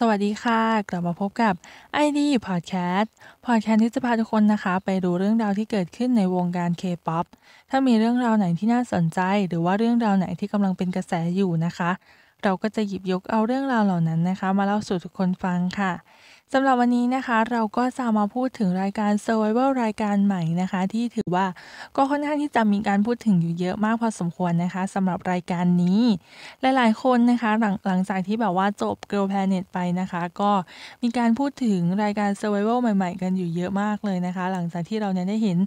สวัสดีค่ะกลับมาพบกับ ID Podcast Podcast ที่จะพาทุกคนนะคะ ไปดูเรื่องราวที่เกิดขึ้นในวงการ K-POP ถ้ามีเรื่องราวไหนที่น่าสนใจ หรือว่าเรื่องราวไหนที่กำลังเป็นกระแสอยู่นะคะ เราก็จะหยิบยกเอาเรื่องราวเหล่านั้นนะคะ มาเล่าสู่ทุกคนฟังค่ะสำหรับวันนี้นะคะเราก็จะมาพูดถึงรายการ Survival รายการใหม่นะคะ ที่ถือว่าก็ค่อนข้างที่จะมีการพูดถึงอยู่เยอะมากพอสมควรนะคะสำหรับรายการนี้ หลาย ๆคนนะคะ หลังหลังจากที่แบบว่าจบ Girl Planet ไปนะคะ ก็มีการพูดถึงรายการ Survival ใหม่ๆ กันอยู่เยอะมากเลยนะคะ หลังจากที่เราเนี่ยได้เห็น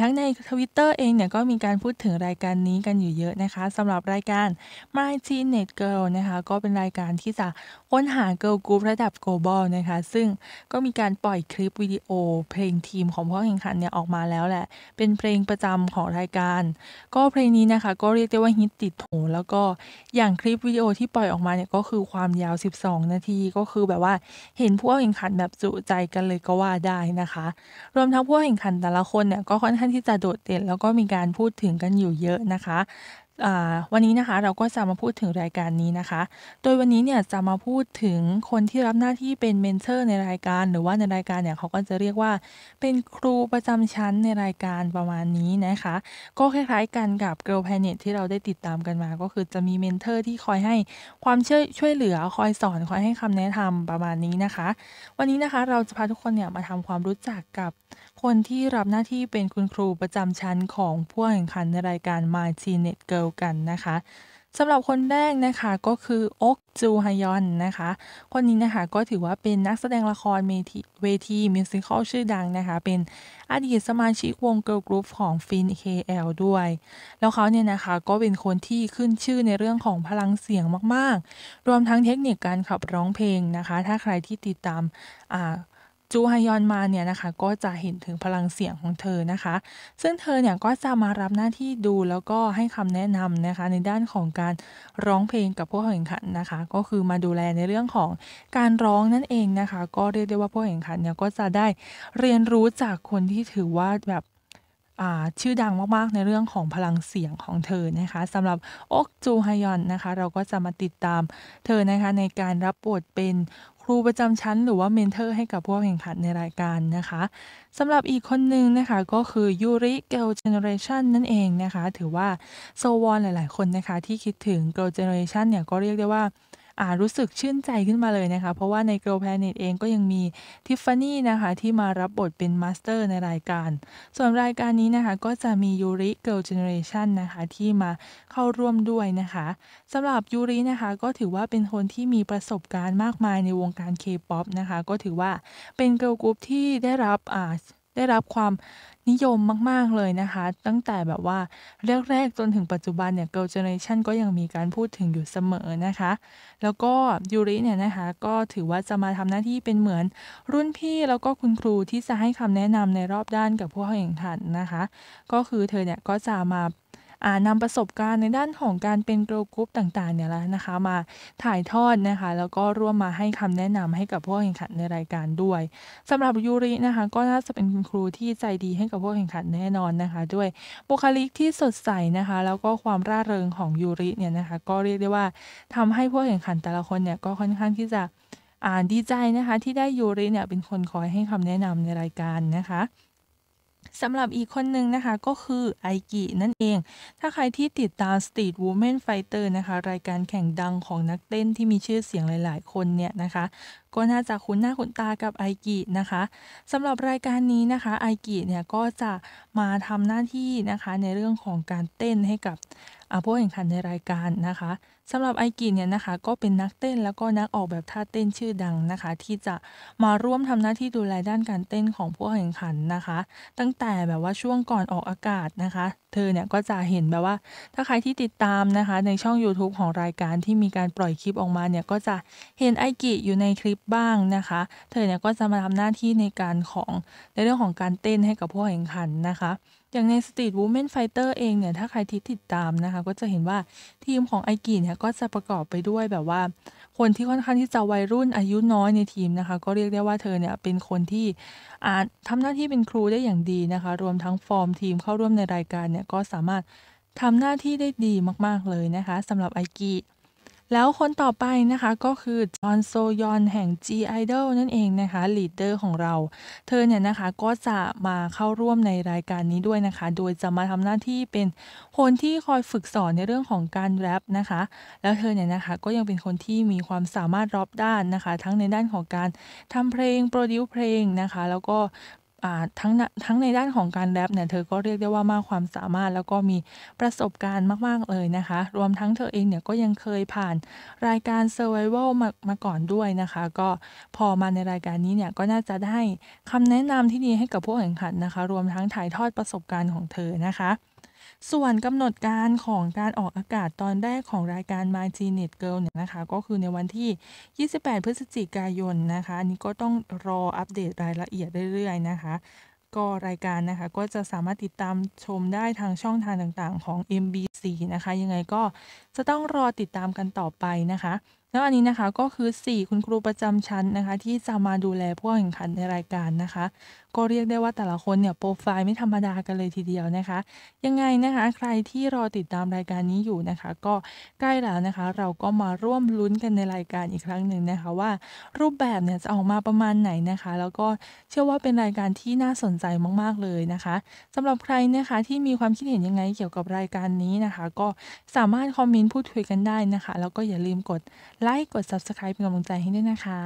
ทั้งใน Twitter เองเนี่ยก็มีการพูดถึงรายการนี้กันอยู่เยอะนะคะสำหรับรายการ My Teenage Girl นะคะ ก็เป็นรายการที่จะค้นหา Girl Group ระดับ global นะคะซึ่งก็มีการปล่อยคลิปวิดีโอเพลงทีมของพ่อแข่งขันเนี่ยออกมาแล้วแหละ เป็นเพลงประจำของรายการ ก็เพลงนี้นะคะก็เรียกได้ว่าฮิตติดหูแล้วก็อย่างคลิปวิดีโอที่ปล่อยออกมาเนี่ยก็คือความยาว 12 นาทีก็คือแบบว่าเห็นพู้แข่งขันแบบจุใจกันเลยก็ว่าได้นะคะ รวมทั้งพู้แข่งขันแต่ละคนเนี่ยก็ค่อนข้างที่จะโดดเด่น แล้วก็มีการพูดถึงกันอยู่เยอะนะคะวันนี้นะคะเราก็จะมาพูดถึงรายการนี้นะคะ โดยวันนี้เนี่ยจะมาพูดถึงคนที่รับหน้าที่เป็นเมนเทอร์ ในรายการ หรือว่าในรายการเนี่ยเขาก็จะเรียกว่า เป็นครูประจำชั้นในรายการประมาณนี้นะคะ ก็คล้ายๆกันกับ Girl Planet ที่เราได้ติดตามกันมา ก็คือจะมีเมนเทอร์ที่คอยให้ความช่วยช่วยเหลือคอยสอนคอยให้คำแนะนำาประมาณนี้นะคะ วันนี้นะคะเราจะพาทุกคนเนี่ยมาทำความรู้จักกับ คนที่รับหน้าที่เป็นคุณครูประจำชั้นของผู้แข่งขันในรายการ My Teenage Girl ยวกันนะคะสำหรับคนแรกนะคะก็คืออกจูฮยอนนะคะคนนี้นะคะก็ถือว่าเป็นนักแสดงละครเวทีมิวสิควลชื่อดังนะคะเป็นอดีตสมาชิกวงเกิร์ลกรุ๊ปของฟิน KL ด้วย แล้วเขาเนี่ยนะคะก็เป็นคนที่ขึ้นชื่อในเรื่องของพลังเสียงมากๆ รวมทั้งเทคนิคการขับร้องเพลงนะคะ ถ้าใครที่ติดตามอ่าจูฮยอนมาเนี่ยนะคะก็จะเห็นถึงพลังเสียงของเธอนะคะ ซึ่งเธอเนี่ยก็จะมารับหน้าที่ดูแล้วก็ให้คำแนะนำนะคะในด้านของการร้องเพลงกับผู้แข่งขันนะคะ ก็คือมาดูแลในเรื่องของการร้องนั่นเองนะคะ ก็เรียกได้ว่าผู้แข่งขันเนี่ยก็จะได้เรียนรู้จากคนที่ถือว่าแบบชื่อดังมากๆ ในเรื่องของพลังเสียงของเธอนะคะสำหรับอกจูฮยอนนะคะ เราก็จะมาติดตามเธอนะคะ ในการรับบทเป็นครูประจำชั้นหรือว่าเมนเทอร์ให้กับพวกแข่งขันในรายการนะคะสำหรับอีกคนหนึ่งนะคะก็คือยูริเกิลเจเนเรชันนั่นเองนะคะ ถือว่าโซวอนหลายๆคนนะคะ ที่คิดถึงเกิลเจเนเรชันเนี่ยก็เรียกได้ว่ารู้สึกชื่นใจขึ้นมาเลยนะคะ เพราะว่าใน Girl Planet เองก็ยังมีทิฟฟานี่นะคะ ที่มารับบทเป็นมาสเตอร์ในรายการ ส่วนรายการนี้นะคะ ก็จะมียูริ Girl Generation นนะคะ ที่มาเข้าร่วมด้วยนะคะสำหรับยูรินะคะ ก็ถือว่าเป็นคนที่มีประสบการณ์มากมายในวงการ K-POP นะคะ ก็ถือว่าเป็นเกิร์ลกรุ๊ปที่ได้รับได้รับความนิยมมากๆเลยนะคะ ตั้งแต่แบบว่าแรกๆจนถึงปัจจุบันเนี่ย เกิลเจเนชั t i ก็ยังมีการพูดถึงอยู่เสมอนะคะ แล้วก็ยูริเนี่ยนะคะ ก็ถือว่าจะมาทำหน้าที่เป็นเหมือน รุ่นพี่แล้วก็คุณครูที่จะให้คำแนะนำในรอบด้านกับพวกเขาแข่งขันนะคะ ก็คือเธอเนี่ยก็จะมานำประสบการณ์ในด้านของการเป็นกลรุ๊ปต่างๆเนี่ยแล้วนะคะมาถ่ายทอดนะคะ แล้วก็ร่วมมาให้คำแนะนำให้กับพวกแข่งขันในรายการด้วยสำหรับยูรินะคะก็น่าจะเป็นครูที่ใจดีให้กับพวกแข่งขันแน่นอนนะคะ ด้วยบุคลิกที่สดใสนะคะ แล้วก็ความร่าเริงของยูริเนี่ยนะคะ ก็เรียกได้ว่าทำให้พวกแข่งขันแต่ละคนเนี่ยก็ค่อนข้างที่จะดีใจนะคะที่ได้ยูริเนี่ยเป็นคนคอยให้คำแนะนำในรายการนะคะสำหรับอีกคนหนึ่งนะคะก็คือไอกินั่นเอง ถ้าใครที่ติดตาม Street Woman Fighter นะคะรายการแข่งดังของนักเต้นที่มีชื่อเสียงหลาย ๆ คนเนี่ยนะคะก็น่าจะคุ้นหน้าคุ้นตากับไอกินะคะสำหรับรายการนี้นะคะไอกิเนี่ยก็จะมาทำหน้าที่นะคะในเรื่องของการเต้นให้กับผู้แข่งขันในรายการนะคะสำหรับไอกิเนี่ยนะคะ ก็เป็นนักเต้นแล้วก็นักออกแบบท่าเต้นชื่อดังนะคะ ที่จะมาร่วมทำหน้าที่ดูแลด้านการเต้นของผู้แข่งขันนะคะ ตั้งแต่แบบว่าช่วงก่อนออกอากาศนะคะ เธอเนี่ยก็จะเห็นแบบว่าถ้าใครที่ติดตามนะคะ ในช่อง YouTube ของรายการที่มีการปล่อยคลิปออกมาเนี่ยก็จะเห็นไอกิอยู่ในคลิปบ้างนะคะ เธอเนี่ยก็จะมาทำหน้าที่ในการของในเรื่องของการเต้นให้กับผู้แข่งขันนะคะอย่างในสตรีทวูแมนไฟเตอร์เองเนี่ยถ้าใครทิดติดตามนะคะ ก็จะเห็นว่าทีมของไอกีเนี่ยก็จะประกอบไปด้วยแบบว่า คนที่ค่อนข้างที่จะวัยรุ่นอายุน้อยในทีมนะคะ ก็เรียกได้ว่าเธอเนี่ยเป็นคนที่อาทำหน้าที่เป็นครูได้อย่างดีนะคะ รวมทั้งฟอร์มทีมเข้าร่วมในรายการเนี่ย ก็สามารถทำหน้าที่ได้ดีมากๆเลยนะคะสำหรับไอกีแล้วคนต่อไปนะคะก็คือจอนโซยอนแห่ง G Idol นั่นเองนะคะลีดเดอร์ของเรา เธอเนี่ยนะคะก็จะมาเข้าร่วมในรายการนี้ด้วยนะคะ โดยจะมาทำหน้าที่เป็นคนที่คอยฝึกสอนในเรื่องของการแรปนะคะ แล้วเธอเนี่ยนะคะก็ยังเป็นคนที่มีความสามารถรอบด้านนะคะ ทั้งในด้านของการทำเพลง โปรดิวเพลงนะคะแล้วก็ทั้งทั้งในด้านของการแรปเนี่ยเธอก็เรียกได้ว่ามากความสามารถ แล้วก็มีประสบการณ์มากๆเลยนะคะ รวมทั้งเธอเองเนี่ยก็ยังเคยผ่านรายการ Survival มามาก่อนด้วยนะคะ ก็พอมาในรายการนี้เนี่ยก็น่าจะได้คำแนะนำที่ดีให้กับผู้แข่งขันนะคะรวมทั้งถ่ายทอดประสบการณ์ของเธอนะคะส่วนกำหนดการของการออกอากาศตอนแรกของรายการ My Genet Girl เนี่ยนะคะ ก็คือในวันที่ 28 พฤศจิกายนนะคะอันนี้ก็ต้องรออัปเดตรายละเอียดเรื่อย ๆ นะคะ ก็รายการนะคะก็จะสามารถติดตามชมได้ทางช่องทางต่างๆของ MBC นะคะ ยังไงก็จะต้องรอติดตามกันต่อไปนะคะ แล้วอันนี้นะคะก็คือ 4 คุณครูประจำชั้นนะคะ ที่จะมาดูแลผู้แข่งขันในรายการนะคะก็เรียกได้ว่าแต่ละคนเนี่ยโปรไฟล์ไม่ธรรมดากันเลยทีเดียวนะคะยังไงนะคะใครที่รอติดตามรายการนี้อยู่นะคะ ก็ใกล้แล้วนะคะ เราก็มาร่วมลุ้นกันในรายการอีกครั้งหนึ่งนะคะ ว่า รูปแบบเนี่ยจะออกมาประมาณไหนนะคะ แล้วก็เชื่อว่าเป็นรายการที่น่าสนใจมากๆเลยนะคะ สำหรับใครนะคะที่มีความคิดเห็นยังไงเกี่ยวกับรายการนี้นะคะ ก็สามารถคอมเมนต์พูดคุยกันได้นะคะแล้วก็อย่าลืมกดไลค์กด subscribe เป็นกำลังใจให้ด้วยนะคะ